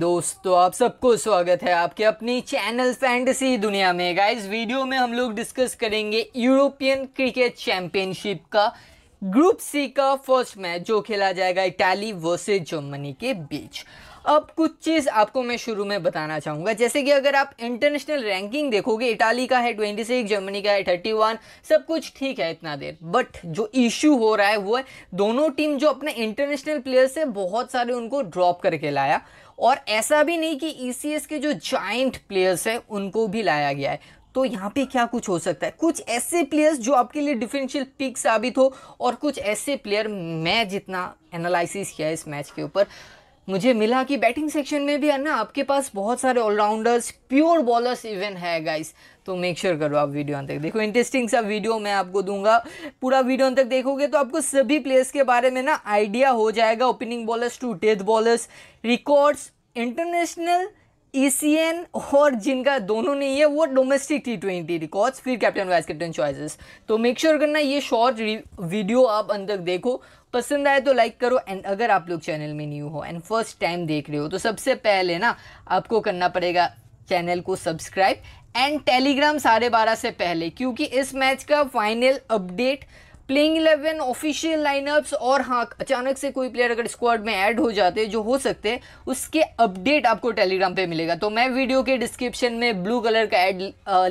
दोस्तों आप सबको स्वागत है आपके अपनी चैनल फैंटसी दुनिया में गाइस वीडियो में हम लोग डिस्कस करेंगे यूरोपियन क्रिकेट चैंपियनशिप का ग्रुप सी का फर्स्ट मैच जो खेला जाएगा इटाली वर्सेस जर्मनी के बीच अब कुछ चीज़ आपको मैं शुरू में बताना चाहूँगा जैसे कि अगर आप इंटरनेशनल रैंकिंग देखोगे इटाली का है 26, जर्मनी का है 31, सब कुछ ठीक है इतना देर बट जो इशू हो रहा है वो है दोनों टीम जो अपने इंटरनेशनल प्लेयर्स से बहुत सारे उनको ड्रॉप करके लाया और ऐसा भी नहीं कि ई e के जो जॉइंट प्लेयर्स हैं उनको भी लाया गया है तो यहाँ पे क्या कुछ हो सकता है कुछ ऐसे प्लेयर्स जो आपके लिए डिफरेंशियल पिक साबित हो और कुछ ऐसे प्लेयर मैं जितना एनालिसिस किया इस मैच के ऊपर मुझे मिला कि बैटिंग सेक्शन में भी है ना आपके पास बहुत सारे ऑलराउंडर्स प्योर बॉलर्स इवन है गाइस तो मेक श्योर sure करो आप वीडियो अंत तक देखो इंटरेस्टिंग सा वीडियो मैं आपको दूंगा पूरा वीडियो अंत तक देखोगे तो आपको सभी प्लेयर्स के बारे में ना आइडिया हो जाएगा opening bowlers to death bowlers records international E e और जिनका दोनों नहीं है वो डोमेस्टिक टी ट्वेंटी रिकॉर्ड्स फिर कैप्टन वाइस कैप्टन चॉइसेस तो मेक श्योर sure करना ये शॉर्ट वीडियो आप अंत तक देखो पसंद आए तो लाइक करो एंड अगर आप लोग चैनल में न्यू हो एंड फर्स्ट टाइम देख रहे हो तो सबसे पहले ना आपको करना पड़ेगा चैनल को सब्सक्राइब एंड टेलीग्राम साढ़े बारह से पहले क्योंकि इस मैच का final update playing eleven official lineups और हाँ अचानक से कोई प्लेयर अगर स्क्वाड में ऐड हो जाते जो हो सकते हैं उसके अपडेट आपको टेलीग्राम पे मिलेगा तो मैं वीडियो के डिस्क्रिप्शन में ब्लू कलर का एड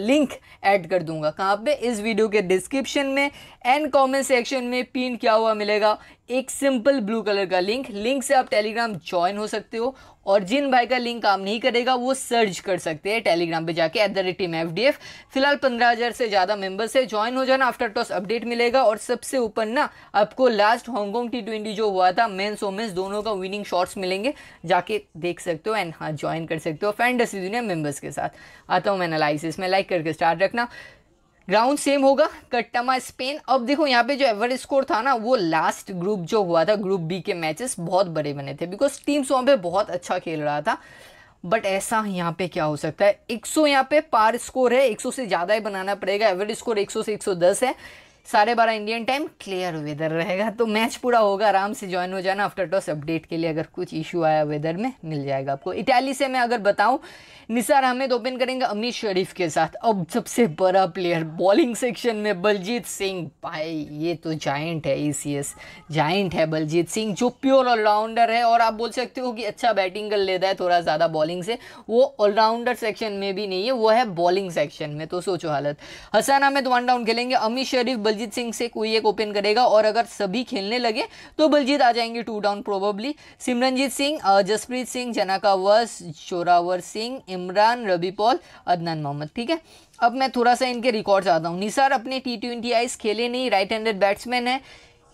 लिंक ऐड कर दूंगा कहाँ पे इस वीडियो के डिस्क्रिप्शन में एंड कमेंट सेक्शन में पिन क्या हुआ मिलेगा एक सिंपल ब्लू कलर का लिंक लिंक से आप टेलीग्राम ज्वाइन हो सकते हो और जिन भाई का लिंक काम नहीं करेगा वो सर्च कर सकते हैं टेलीग्राम पे जाके at the rate team F D F फिलहाल पंद्रह हज़ार से ज़्यादा मेंबर्स है ज्वाइन हो जाना आफ्टर टॉस अपडेट मिलेगा और सबसे ऊपर ना आपको लास्ट हांगकॉन्ग टी ट्वेंटी जो हुआ था मेन्स वोमेंस दोनों का विनिंग शॉर्ट्स मिलेंगे जाके देख सकते हो एंड हाँ ज्वाइन कर सकते हो फैंडसी दुनिया मेंबर्स के साथ आता हूँ मैं एनालिसिस में लाइक करके स्टार्ट रखना ग्राउंड सेम होगा कट्टामा स्पेन अब देखो यहाँ पे जो एवरेज स्कोर था ना वो लास्ट ग्रुप जो हुआ था ग्रुप बी के मैचेस बहुत बड़े बने थे बिकॉज टीम्स वहाँ पे बहुत अच्छा खेल रहा था बट ऐसा यहाँ पे क्या हो सकता है 100 यहाँ पे पार स्कोर है 100 से ज़्यादा ही बनाना पड़ेगा एवरेज स्कोर 100 से 110 है साढ़े बारह इंडियन टाइम क्लियर वेदर रहेगा तो मैच पूरा होगा आराम से ज्वाइन हो जाना आफ्टर टॉस अपडेट के लिए अगर कुछ इशू आया वेदर में मिल जाएगा आपको इटाली से मैं अगर बताऊँ निसार अहमद ओपन करेंगे अमित शरीफ के साथ अब सबसे बड़ा प्लेयर बॉलिंग सेक्शन में बलजीत सिंह भाई ये तो जाइंट है ई सी एस जाइंट है बलजीत सिंह जो प्योर ऑलराउंडर है और आप बोल सकते हो कि अच्छा बैटिंग कर लेता है थोड़ा ज़्यादा बॉलिंग से वो ऑलराउंडर सेक्शन में भी नहीं है वो है बॉलिंग सेक्शन में तो सोचो हालत हसन अहमद वन डाउन खेलेंगे अमित शरीफ बलजीत सिंह से कोई एक ओपन करेगा और अगर सभी खेलने लगे तो बलजीत आ जाएंगे two down probably Simranjeet Singh Jaspreet Singh Janaka वर्स जोरावर सिंह इमरान रबी पॉल अदनान मोहम्मद ठीक है अब मैं थोड़ा सा इनके रिकॉर्ड आता हूँ निसार अपने टी ट्वेंटी खेले नहीं राइट हैंडेड बैट्समैन है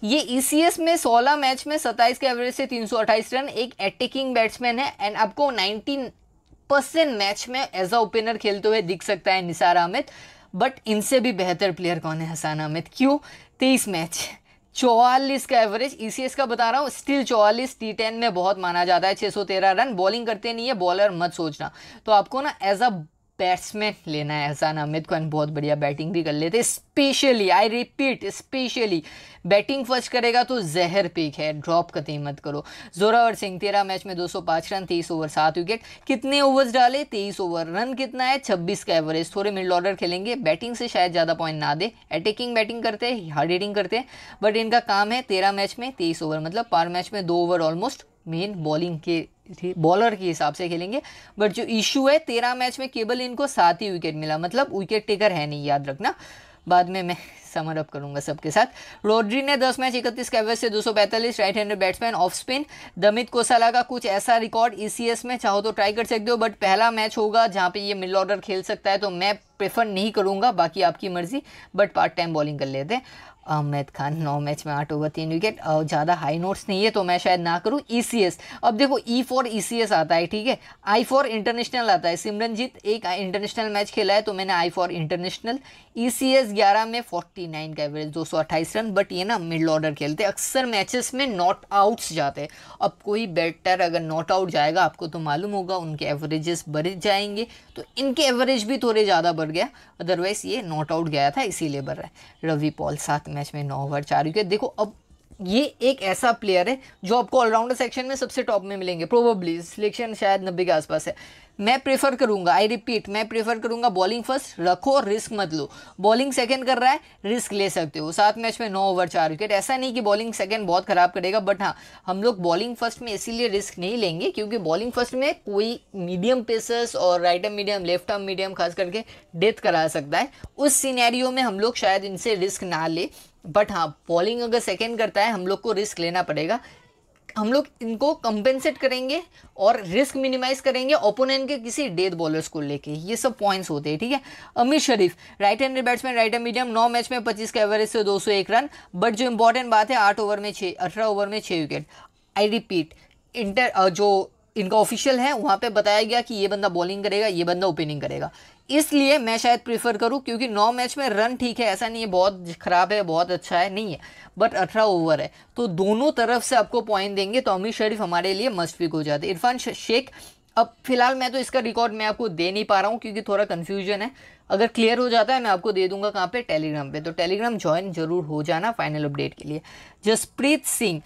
ये ईसीएस e में 16 मैच में 27 के एवरेज से 328 रन एक अटैकिंग बैट्समैन है एंड आपको 19 परसेंट मैच में एज अ ओपनर खेलते हुए दिख सकता है निसार अहमद बट इनसे भी बेहतर प्लेयर कौन है हसान अहमद क्यों तेईस मैच चौवालीस का एवरेज ई e का बता रहा हूँ स्टिल चौवालीस टी टेन में बहुत माना जाता है 613 रन बॉलिंग करते नहीं है बॉलर मत सोचना तो आपको ना एज अ बैट्समैन लेना है एहसान अहमद को एंड बहुत बढ़िया बैटिंग भी कर लेते specially I repeat specially batting first करेगा तो जहर पिक है ड्रॉप कतई मत करो जोरावर सिंह तेरह मैच में 205 रन तेईस ओवर सात विकेट कितने ओवर्स डाले तेईस ओवर रन कितना है छब्बीस का एवरेज थोड़े मिडल ऑर्डर खेलेंगे बैटिंग से शायद ज़्यादा पॉइंट ना दे अटैकिंग बैटिंग करते हैं हार्ड हिटिंग करते हैं बट इनका काम है तेरह मैच में तेईस ओवर मतलब पर मैच में दो ओवर ऑलमोस्ट मेन बॉलिंग के ठीक बॉलर के हिसाब से खेलेंगे बट जो इशू है तेरह मैच में केवल इनको सात ही विकेट मिला मतलब विकेट टेकर है नहीं याद रखना बाद में मैं समर अप करूंगा सबके साथ रोड्री ने 10 मैच इकतीस के एवरेज से 245 right handed batsman off spin Damith Kosala का कुछ ऐसा रिकॉर्ड ई में चाहो तो ट्राई कर सकते हो बट पहला मैच होगा जहां पे ये मिल ऑर्डर खेल सकता है तो मैं प्रेफर नहीं करूँगा बाकी आपकी मर्ज़ी बट पार्ट टाइम बॉलिंग कर लेते हैं अहमद खान नौ मैच में आठ ओवर तीन विकेट और ज़्यादा हाई नोट्स नहीं है तो मैं शायद ना करूँ ई e अब देखो ई फॉर ई आता है ठीक है आई फॉर इंटरनेशनल आता है सिमरनजीत एक इंटरनेशनल मैच खेला है तो मैंने आई फॉर इंटरनेशनल ई सी ग्यारह में फोर्टी नाइन का एवरेज दो सौ अट्ठाईस रन बट ये ना मिडल ऑर्डर खेलते अक्सर मैचेस में नॉट आउट्स जाते हैं अब कोई बैटर अगर नॉट आउट जाएगा आपको तो मालूम होगा उनके एवरेजेस बढ़ जाएंगे तो इनके एवरेज भी थोड़े ज़्यादा पर गया अदरवाइज ये नॉट आउट गया था इसीलिए बन रहा है रवि पॉल सात मैच में नौ ओवर चार विकेट देखो अब ये एक ऐसा प्लेयर है जो आपको ऑलराउंडर सेक्शन में सबसे टॉप में मिलेंगे प्रोबेबली सिलेक्शन शायद नब्बे के आसपास है मैं प्रेफर करूंगा आई रिपीट मैं प्रेफर करूंगा बॉलिंग फर्स्ट रखो रिस्क मत लो बॉलिंग सेकंड कर रहा है रिस्क ले सकते हो सात मैच में नौ ओवर चार विकेट ऐसा नहीं कि बॉलिंग सेकंड बहुत खराब करेगा बट हाँ हम लोग बॉलिंग फर्स्ट में इसीलिए रिस्क नहीं लेंगे क्योंकि बॉलिंग फर्स्ट में कोई मीडियम पेसर्स और right arm medium left arm medium खास करके डेथ करा सकता है उस सीनैरियो में हम लोग शायद इनसे रिस्क ना ले बट हाँ बॉलिंग अगर सेकेंड करता है हम लोग को रिस्क लेना पड़ेगा हम लोग इनको कंपेंसेट करेंगे और रिस्क मिनिमाइज करेंगे ओपोनेंट के किसी डेथ बॉलर्स को लेके ये सब पॉइंट्स होते हैं ठीक है Amit Sharif right handed batsman right hand medium नौ मैच में 25 का एवरेज से 201 रन बट जो इंपॉर्टेंट बात है आठ ओवर में छः अठारह ओवर में छः विकेट आई रिपीट इंटर जो इनका ऑफिशियल है वहाँ पे बताया गया कि ये बंदा बॉलिंग करेगा ये बंदा ओपनिंग करेगा इसलिए मैं शायद प्रीफर करूँ क्योंकि नौ मैच में रन ठीक है ऐसा नहीं है बहुत ख़राब है बहुत अच्छा है नहीं है बट अठारह ओवर है तो दोनों तरफ से आपको पॉइंट देंगे तो अमीर शरीफ हमारे लिए मस्ट पिक हो जाते इरफान शेख अब फिलहाल मैं तो इसका रिकॉर्ड मैं आपको दे नहीं पा रहा हूँ क्योंकि थोड़ा कन्फ्यूजन है अगर क्लियर हो जाता है मैं आपको दे दूंगा कहाँ पे टेलीग्राम पे तो टेलीग्राम ज्वाइन जरूर हो जाना फाइनल अपडेट के लिए जसप्रीत सिंह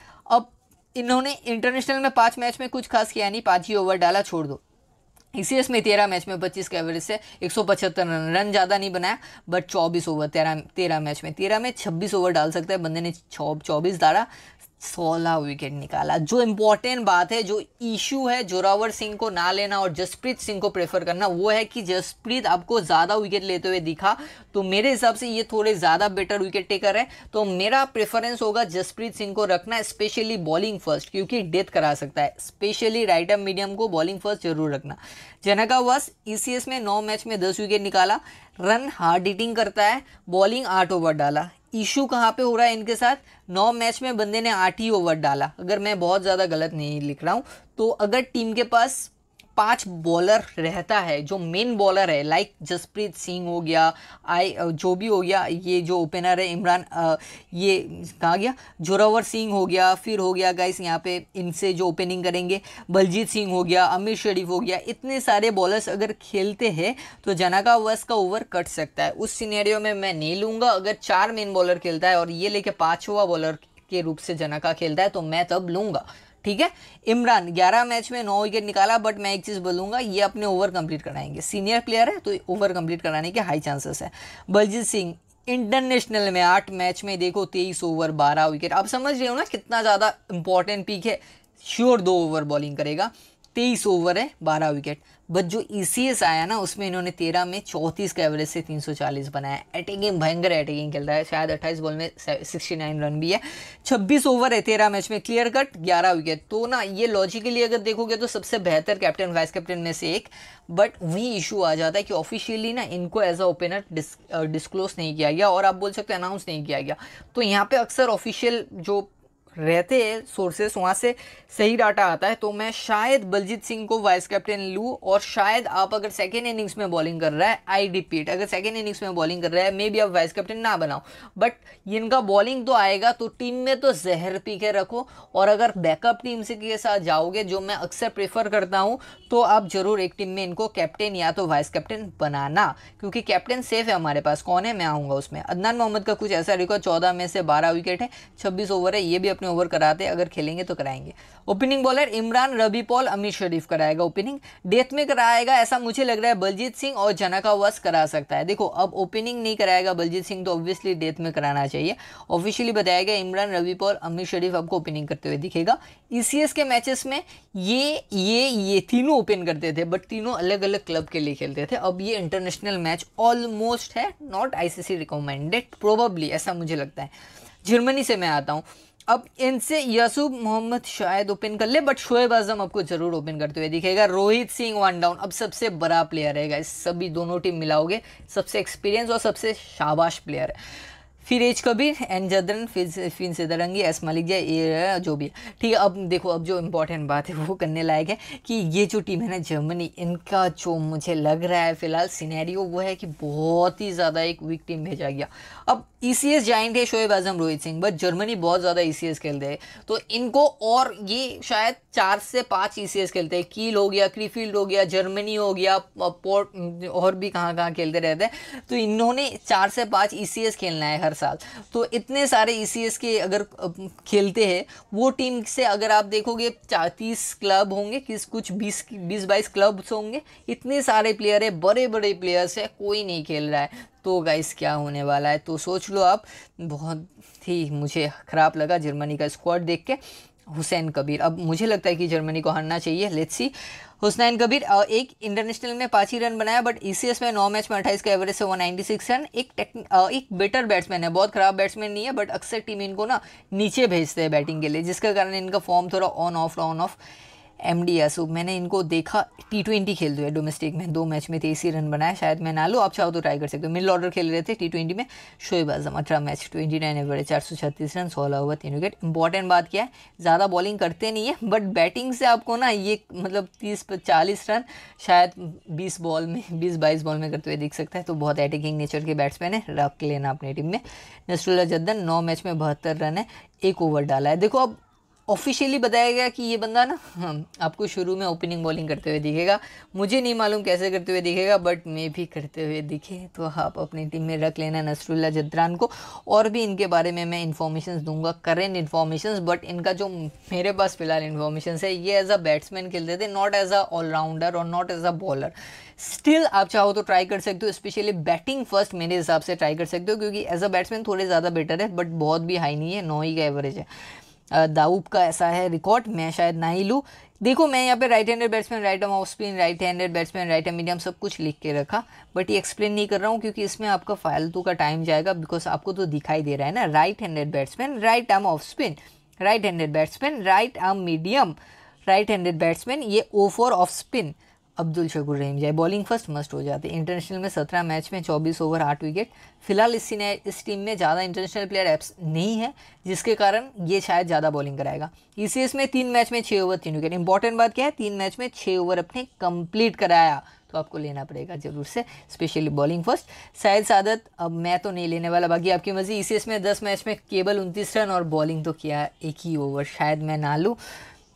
इन्होंने इंटरनेशनल में पाँच मैच में कुछ खास किया नहीं पाँच ही ओवर डाला छोड़ दो इसी में तेरह मैच में पच्चीस के एवरेज से एक सौ पचहत्तर रन रन ज़्यादा नहीं बनाया बट चौबीस ओवर तेरह तेरह मैच में तेरह में छब्बीस ओवर डाल सकता है बंदे ने चौबीस डाला सोलह विकेट निकाला जो इम्पोर्टेंट बात है जो इशू है जोरावर सिंह को ना लेना और जसप्रीत सिंह को प्रेफर करना वो है कि जसप्रीत आपको ज़्यादा विकेट लेते हुए दिखा तो मेरे हिसाब से ये थोड़े ज़्यादा बेटर विकेट टेकर है तो मेरा प्रेफरेंस होगा जसप्रीत सिंह को रखना स्पेशली बॉलिंग फर्स्ट क्योंकि डेथ करा सकता है स्पेशली राइट एम मीडियम को बॉलिंग फर्स्ट जरूर रखना जनका वस ई e में नौ मैच में दस विकेट निकाला रन हार्ड हिटिंग करता है बॉलिंग आठ ओवर डाला इशू कहाँ पे हो रहा है इनके साथ नौ मैच में बंदे ने आठ ही ओवर डाला अगर मैं बहुत ज़्यादा गलत नहीं लिख रहा हूँ तो अगर टीम के पास पांच बॉलर रहता है जो मेन बॉलर है लाइक जसप्रीत सिंह हो गया आई जो भी हो गया ये जो ओपनर है इमरान ये कहा गया जोरावर सिंह हो गया फिर हो गया गाइस यहाँ पे इनसे जो ओपनिंग करेंगे बलजीत सिंह हो गया आमिर शरीफ हो गया इतने सारे बॉलर्स अगर खेलते हैं तो जनाका वस का ओवर कट सकता है उस सीनेरियो में मैं नहीं लूँगा अगर चार मेन बॉलर खेलता है और ये लेके पाँचवा बॉलर के रूप से जनाका खेलता है तो मैं तब लूँगा ठीक है इमरान 11 मैच में 9 विकेट निकाला बट मैं एक चीज़ बोलूंगा ये अपने ओवर कंप्लीट कराएंगे सीनियर प्लेयर है तो ओवर कंप्लीट कराने के हाई चांसेस है बलजीत सिंह इंटरनेशनल में आठ मैच में देखो तेईस ओवर बारह विकेट आप समझ रहे हो ना कितना ज़्यादा इंपॉर्टेंट पीक है श्योर दो ओवर बॉलिंग करेगा तेईस ओवर है बारह विकेट बट जो ई e आया ना उसमें इन्होंने तेरह में चौंतीस का एवरेज से तीन सौ चालीस बनाया एटेगिंग भयंकर एटेगिंग खेलता है शायद अट्ठाईस बॉल में सिक्सटी नाइन रन भी है छब्बीस ओवर है तेरह मैच में क्लियर कट ग्यारह विकेट तो ना ये लॉजिकली अगर देखोगे तो सबसे बेहतर कैप्टन वाइस कैप्टन में से एक बट वही इशू आ जाता है कि ऑफिशियली ना इनको एज अ ओपनर डिस्क्लोज नहीं किया गया और आप बोल सकते अनाउंस नहीं किया गया तो यहाँ पर अक्सर ऑफिशियल जो रहते हैं सोर्सेस वहाँ से सही डाटा आता है तो मैं शायद बलजीत सिंह को वाइस कैप्टन लूँ और शायद आप अगर सेकेंड इनिंग्स में बॉलिंग कर रहा है आई रिपीट अगर सेकेंड इनिंग्स में बॉलिंग कर रहा है मे बी आप वाइस कैप्टन ना बनाओ बट इनका बॉलिंग तो आएगा तो टीम में तो जहर पी के रखो और अगर बैकअप टीम से के साथ जाओगे जो मैं अक्सर प्रेफर करता हूँ तो आप ज़रूर एक टीम में इनको कैप्टन या तो वाइस कैप्टन बनाना क्योंकि कैप्टन सेफ है हमारे पास कौन है मैं आऊँगा उसमें अदनान मोहम्मद का कुछ ऐसा रिकॉर्ड चौदह में से बारह विकेट है छब्बीस ओवर है ये भी अपने में ओवर कराते अगर खेलेंगे तो कराएंगे opening bowler Imran Rabi Paul Amit Sharif कराएगा ओपनिंग डेथ में कराएगा ऐसा मुझे लग रहा है बलजीत सिंह और जनाका वस करा सकता है देखो अब ओपनिंग नहीं कराएगा बलजीत सिंह तो ऑब्वियसली डेथ में कराना चाहिए ऑफिशियली बताया गया इमरान रबी पॉल अमित शरीफ आपको ओपनिंग करते हुए दिखेगा ई e के मैचेस में ये ये ये तीनों ओपन करते थे बट तीनों अलग अलग क्लब के लिए खेलते थे अब ये इंटरनेशनल मैच ऑलमोस्ट है नॉट आईसीसी रिकमेंडेड प्रोबेबली ऐसा मुझे लगता है जर्मनी से मैं आता हूँ अब इनसे यसुब मोहम्मद शायद ओपन कर ले बट शोएब आजम आपको जरूर ओपन करते हुए दिखेगा रोहित सिंह वन डाउन अब सबसे बड़ा प्लेयर है इस सभी दोनों टीम मिलाओगे सबसे एक्सपीरियंस और सबसे शाबाश प्लेयर है फिर एज कबीर एन जदरन फिर फिन दरंगी एस मलिक जय ए जो भी है ठीक है अब देखो अब जो इम्पोर्टेंट बात है वो करने लायक है कि ये जो टीम है ना जर्मनी इनका जो मुझे लग रहा है फिलहाल सिनेरियो वो है कि बहुत ही ज़्यादा एक वीक टीम भेजा गया अब ई e जाएंगे है शोएब आजम रोहित सिंह बट जर्मनी बहुत ज़्यादा ई e खेलते हैं तो इनको और ये शायद चार से पाँच ई e सी एस खेलते हैं कील हो गया क्रीफील्ड हो गया जर्मनी हो गया पोर्ट और भी कहाँ कहाँ खेलते रहते हैं तो इन्होंने चार से पाँच ई सी एस खेलना है हर साल तो इतने सारे ई सी एस के अगर खेलते हैं वो टीम से अगर आप देखोगे तीस क्लब होंगे किस कुछ बीस बीस बाईस क्लब्स होंगे इतने सारे प्लेयर है बड़े बड़े प्लेयर्स है कोई नहीं खेल रहा है तो गाइस क्या होने वाला है तो सोच लो आप बहुत ही मुझे ख़राब लगा जर्मनी का स्क्वाड देख के हुसैन कबीर अब मुझे लगता है कि जर्मनी को हारना चाहिए लेट्स सी हुसनैन कबीर एक इंटरनेशनल में पाँच ही रन बनाया बट ई e में नौ मैच में अट्ठाईस का एवरेज है वन नाइन्टी सिक्स रन एक एक बेटर बैट्समैन है बहुत खराब बैट्समैन नहीं है बट अक्सर टीम इनको ना नीचे भेजते हैं बैटिंग के लिए जिसके कारण इनका फॉर्म थोड़ा on off on off M D Yasub मैंने इनको देखा टी ट्वेंटी खेलते हुए डोमेस्टिक में दो मैच में तेईस तो रन बनाया शायद मैं ना लूँ आप चाहो तो ट्राई कर सकते हो मिडिल ऑर्डर खेल रहे थे टी ट्वेंटी में शोएब आजम अठारह मैच ट्वेंटी नाइन एवरेज चार सौ छत्तीस रन सोलह ओवर तीन विकेट इंपॉर्टेंट बात क्या है ज़्यादा बॉलिंग करते नहीं है बट बैटिंग से आपको ना ये मतलब तीस चालीस रन शायद बीस बॉल में बीस बाईस बॉल में करते हुए दिख सकता है तो बहुत अटैकिंग नेचर के बैट्समैन है रख लेना अपनी टीम में नसरुल्ला जद्दन नौ मैच में बहत्तर रन है एक ओवर डाला है देखो अब ऑफिशियली बताया गया कि ये बंदा ना हाँ, आपको शुरू में ओपनिंग बॉलिंग करते हुए दिखेगा मुझे नहीं मालूम कैसे करते हुए दिखेगा बट मैं भी करते हुए दिखे तो आप अपनी टीम में रख लेना नसरुल्ला जद्रान को और भी इनके बारे में मैं इन्फॉर्मेशन दूंगा करेंट इन्फॉर्मेशन बट इनका जो मेरे पास फिलहाल इन्फॉर्मेशन है ये एज अ बैट्समैन खेलते थे नॉट एज अ ऑलराउंडर और not as a bowler still आप चाहो तो ट्राई कर सकते हो स्पेशली बैटिंग फर्स्ट मेरे हिसाब से ट्राई कर सकते हो क्योंकि एज अ बैट्समैन थोड़े ज़्यादा बेटर है बट बहुत भी हाई नहीं है नौ ही का एवरेज है दाऊब का ऐसा है रिकॉर्ड मैं शायद ना ही लूँ देखो मैं यहाँ पे right handed batsman right arm off spin right handed batsman right hand medium सब कुछ लिख के रखा बट ये एक्सप्लेन नहीं कर रहा हूँ क्योंकि इसमें आपका फालतू का टाइम जाएगा बिकॉज आपको तो दिखाई दे रहा है ना right handed batsman right arm off spin right handed batsman right arm medium right handed batsman ये O for off spin Abdul Shakur Rahim जाए बॉलिंग फर्स्ट मस्ट हो जाती है इंटरनेशनल में सत्रह मैच में चौबीस ओवर आठ विकेट फिलहाल इस इस टीम में ज़्यादा इंटरनेशनल प्लेयर एप्स नहीं है जिसके कारण ये शायद ज़्यादा बॉलिंग कराएगा इसी में तीन मैच में छः ओवर तीन विकेट इंपॉर्टेंट बात क्या है तीन मैच में छः ओवर अपने कंप्लीट कराया तो आपको लेना पड़ेगा जरूर से स्पेशली बॉलिंग फर्स्ट शायद सादत अब मैं तो नहीं लेने वाला बाकी आपकी मर्जी इसी में दस मैच में केवल उनतीस रन और बॉलिंग तो किया एक ही ओवर शायद मैं ना लूँ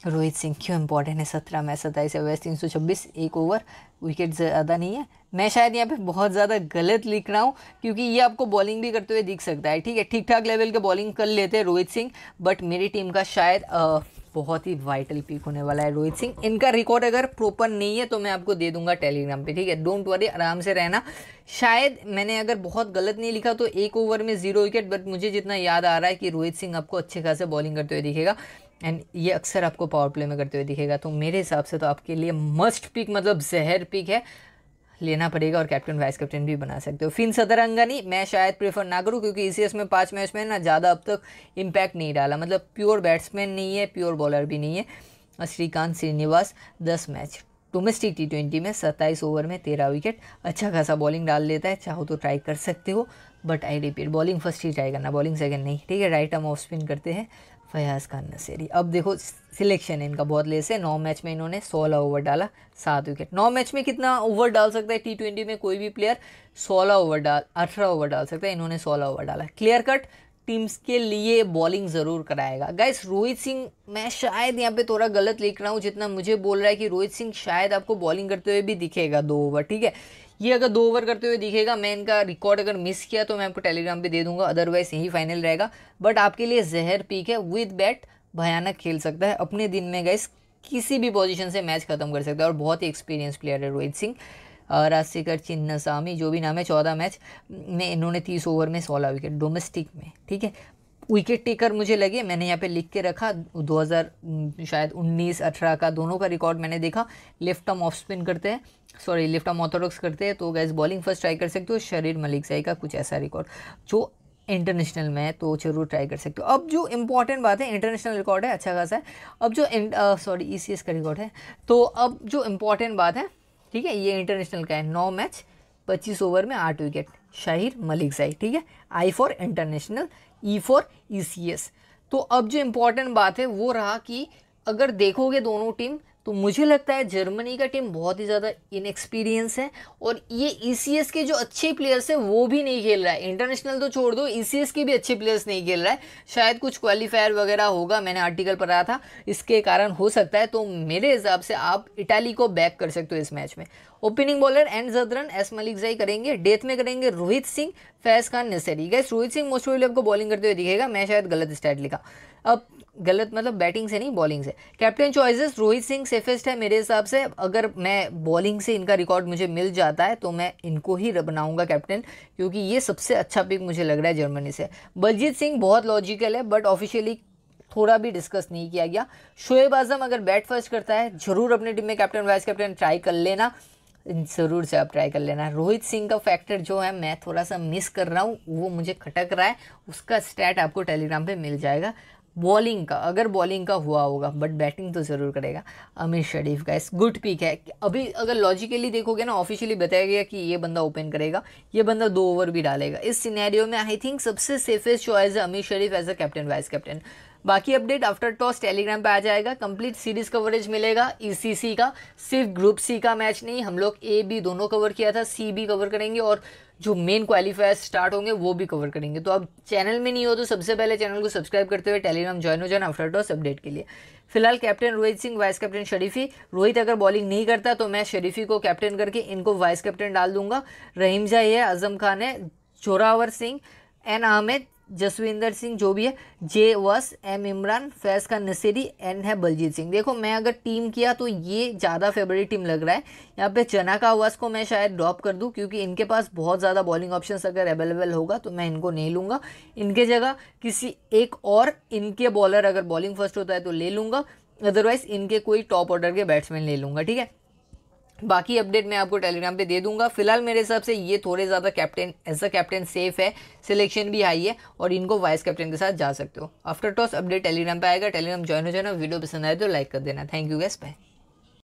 रोहित सिंह क्यों इंपॉर्टेंट है सत्रह में सत्ताईस अवैस तीन सौ छब्बीस एक ओवर विकेट ज़्यादा नहीं है मैं शायद यहाँ पे बहुत ज़्यादा गलत लिख रहा हूँ क्योंकि ये आपको बॉलिंग भी करते हुए दिख सकता है ठीक है ठीक ठाक लेवल के बॉलिंग कर लेते हैं रोहित सिंह बट मेरी टीम का शायद आ, बहुत ही वाइटल पिक होने वाला है रोहित सिंह इनका रिकॉर्ड अगर प्रॉपर नहीं है तो मैं आपको दे दूंगा टेलीग्राम पे ठीक है डोंट वरी आराम से रहना शायद मैंने अगर बहुत गलत नहीं लिखा तो एक ओवर में जीरो विकेट बट मुझे जितना याद आ रहा है कि रोहित सिंह आपको अच्छे खासे बॉलिंग करते हुए दिखेगा एंड ये अक्सर आपको पावर प्ले में करते हुए दिखेगा तो मेरे हिसाब से तो आपके लिए मस्ट पिक मतलब जहर पिक है लेना पड़ेगा और कैप्टन वाइस कैप्टन भी बना सकते हो फिन सदरंगानी मैं शायद प्रेफर ना करूँ क्योंकि इसी में पाँच मैच में ना ज़्यादा अब तक इम्पैक्ट नहीं डाला मतलब प्योर बैट्समैन नहीं है प्योर बॉलर भी नहीं है श्रीकांत श्रीनिवास दस मैच डोमेस्टिक टी ट्वेंटी में सत्ताईस ओवर में तेरह विकेट अच्छा खासा बॉलिंग डाल लेता है चाहो तो ट्राई कर सकते हो but I repeat bowling first ही ट्राई करना बॉलिंग सेकंड नहीं ठीक है राइट हम ऑफ स्पिन करते हैं फयाज खान नसेरी अब देखो सिलेक्शन है इनका बहुत लेस है नौ मैच में इन्होंने सोलह ओवर डाला सात विकेट नौ मैच में कितना ओवर डाल सकता है टी ट्वेंटी में कोई भी प्लेयर सोलह ओवर डाल अठारह ओवर डाल सकता है इन्होंने सोलह ओवर डाला क्लियर कट टीम्स के लिए बॉलिंग ज़रूर कराएगा गाइस रोहित सिंह मैं शायद यहाँ पे थोड़ा गलत लिख रहा हूँ जितना मुझे बोल रहा है कि रोहित सिंह शायद आपको बॉलिंग करते हुए भी दिखेगा दो ओवर ठीक है ये अगर दो ओवर करते हुए दिखेगा मैं इनका रिकॉर्ड अगर मिस किया तो मैं आपको टेलीग्राम पे दे दूंगा अदरवाइज यही फाइनल रहेगा बट आपके लिए जहर पीक है विद बैट भयानक खेल सकता है अपने दिन में गए किसी भी पोजिशन से मैच खत्म कर सकता है और बहुत ही एक्सपीरियंस प्लेयर है रोहित सिंह राजशेखर चिन्ना जो भी नाम है चौदह मैच में इन्होंने तीस ओवर में सोलह विकेट डोमेस्टिक में ठीक है विकेट टेकर मुझे लगे मैंने यहाँ पे लिख के रखा 2000 शायद 19 18 का दोनों का रिकॉर्ड मैंने देखा लेफ्ट आर्म ऑफ स्पिन करते हैं सॉरी लेफ्ट आर्म ऑर्थोडॉक्स करते हैं तो गैस बॉलिंग फर्स्ट ट्राई कर सकते हो शरीर मलिक साई का कुछ ऐसा रिकॉर्ड जो इंटरनेशनल में है तो जरूर ट्राई कर सकते हो अब जो इम्पॉर्टेंट बात है इंटरनेशनल रिकॉर्ड है अच्छा खासा है अब जो सॉरी ई सी एस का रिकॉर्ड है तो अब जो इम्पॉर्टेंट बात है ठीक है ये इंटरनेशनल का है नौ मैच पच्चीस ओवर में आठ विकेट शाहिर मलिक साई ठीक है I for international E for E C S तो अब जो इम्पोर्टेंट बात है वो रहा कि अगर देखोगे दोनों टीम तो मुझे लगता है जर्मनी का टीम बहुत ही ज़्यादा इनएक्सपीरियंस है और ये ई e के जो अच्छे प्लेयर्स हैं वो भी नहीं खेल रहा है इंटरनेशनल तो छोड़ दो ई e के भी अच्छे प्लेयर्स नहीं खेल रहा है शायद कुछ क्वालिफायर वगैरह होगा मैंने आर्टिकल पढ़ा था इसके कारण हो सकता है तो मेरे हिसाब से आप इटाली को बैक कर सकते हो इस मैच में opening bowler and Zadran S Malikzai करेंगे डेथ में करेंगे रोहित सिंह फैज खान नसरी गैस रोहित सिंह मोस्ट आपको बॉलिंग करते हुए दिखेगा मैं शायद गलत स्टैट लिखा अब गलत मतलब बैटिंग से नहीं बॉलिंग से captain choices Rohit Singh safest है मेरे हिसाब से अगर मैं बॉलिंग से इनका रिकॉर्ड मुझे मिल जाता है तो मैं इनको ही बनाऊंगा कैप्टन क्योंकि ये सबसे अच्छा पिक मुझे लग रहा है जर्मनी से बलजीत सिंह बहुत लॉजिकल है बट ऑफिशियली थोड़ा भी डिस्कस नहीं किया गया शोएब आजम अगर बैट फर्स्ट करता है ज़रूर अपनी टीम में कैप्टन वाइस कैप्टन ट्राई कर लेना ज़रूर से आप ट्राई कर लेना रोहित सिंह का फैक्टर जो है मैं थोड़ा सा मिस कर रहा हूँ वो मुझे खटक रहा है उसका स्टैट आपको टेलीग्राम पे मिल जाएगा बॉलिंग का अगर बॉलिंग का हुआ होगा बट बैटिंग तो ज़रूर करेगा अमित शरीफ का इस गुड पिक है अभी अगर लॉजिकली देखोगे ना ऑफिशियली बताया गया कि ये बंदा ओपन करेगा ये बंदा दो ओवर भी डालेगा इस सिनेरियो में आई थिंक सबसे सेफेस्ट चॉइस है Aamir Sharif as a captain vice captain बाकी अपडेट आफ्टर टॉस टेलीग्राम पे आ जाएगा कंप्लीट सीरीज कवरेज मिलेगा ईसीसी e का सिर्फ ग्रुप सी का मैच नहीं हम लोग ए बी दोनों कवर किया था सी भी कवर करेंगे और जो मेन क्वालिफायर स्टार्ट होंगे वो भी कवर करेंगे तो अब चैनल में नहीं हो तो सबसे पहले चैनल को सब्सक्राइब करते हुए टेलीग्राम ज्वाइन हो जाना आफ्टर टॉस अपडेट के लिए फिलहाल captain Rohit Singh vice captain शरीफी रोहित अगर बॉलिंग नहीं करता तो मैं शरीफी को कैप्टन करके इनको वाइस कैप्टन डाल दूंगा रहीमजा है आजम खान है जोरावर सिंह एन अहमद जसविंदर सिंह जो भी है जे वस एम इमरान फैज खान नसीरी एन है बलजीत सिंह देखो मैं अगर टीम किया तो ये ज़्यादा फेवरेट टीम लग रहा है यहाँ पे चना का वस को मैं शायद ड्रॉप कर दूँ क्योंकि इनके पास बहुत ज़्यादा बॉलिंग ऑप्शंस अगर अवेलेबल होगा तो मैं इनको नहीं लूँगा इनके जगह किसी एक और इनके बॉलर अगर बॉलिंग फर्स्ट होता है तो ले लूँगा अदरवाइज़ इनके कोई टॉप ऑर्डर के बैट्समैन ले लूँगा ठीक है बाकी अपडेट मैं आपको टेलीग्राम पे दे दूंगा फिलहाल मेरे हिसाब से ये थोड़े ज़्यादा captain as a captain safe है सिलेक्शन भी हाई है और इनको वाइस कैप्टन के साथ जा सकते हो आफ्टर टॉस अपडेट टेलीग्राम पे आएगा टेलीग्राम ज्वाइन हो जाना वीडियो पसंद आए तो लाइक कर देना थैंक यू गैस बाय